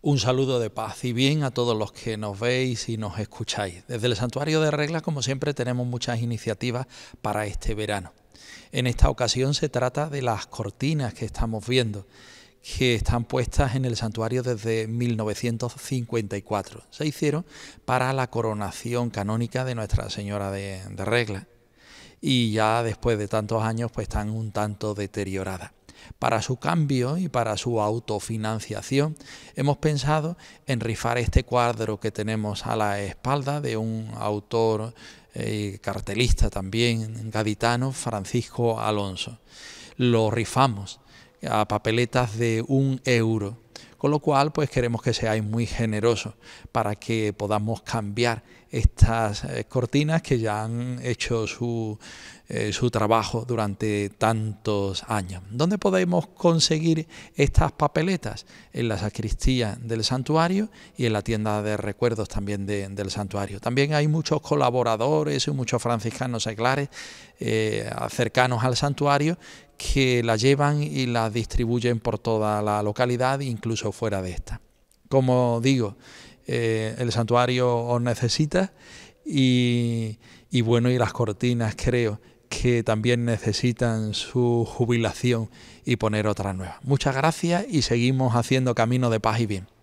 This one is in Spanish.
Un saludo de paz y bien a todos los que nos veis y nos escucháis. Desde el Santuario de Reglas, como siempre, tenemos muchas iniciativas para este verano. En esta ocasión se trata de las cortinas que estamos viendo, que están puestas en el santuario desde 1954. Se hicieron para la coronación canónica de Nuestra Señora de, Regla. y ya después de tantos años pues están un tanto deterioradas. Para su cambio y para su autofinanciación hemos pensado en rifar este cuadro que tenemos a la espalda de un autor eh, cartelista también gaditano, Francisco Alonso. Lo rifamos a papeletas de un euro, con lo cual pues queremos que seáis muy generosos para que podamos cambiar estas eh, cortinas que ya han hecho su, eh, su trabajo durante tantos años. ¿Dónde podemos conseguir estas papeletas? En la sacristía del santuario y en la tienda de recuerdos también del santuario. También hay muchos colaboradores y muchos franciscanos seglares eh, cercanos al santuario que la llevan y las distribuyen por toda la localidad, incluso fuera de esta. Como digo, eh, el santuario os necesita y, y bueno, y las cortinas creo que también necesitan su jubilación y poner otra nueva. Muchas gracias y seguimos haciendo camino de paz y bien.